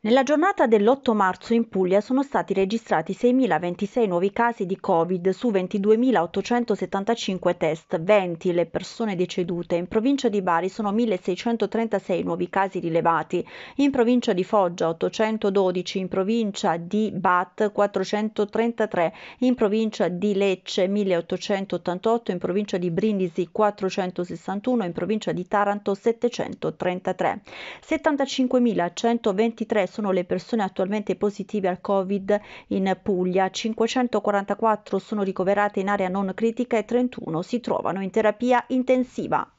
Nella giornata dell'8 marzo in Puglia sono stati registrati 6.026 nuovi casi di Covid su 22.875 test, 20 le persone decedute. In provincia di Bari sono 1.636 nuovi casi rilevati, in provincia di Foggia 812, in provincia di Bat 433, in provincia di Lecce 1.888, in provincia di Brindisi 461, in provincia di Taranto 733. 75.123 sono le persone attualmente positive al Covid in Puglia, 544 sono ricoverate in area non critica e 31 si trovano in terapia intensiva.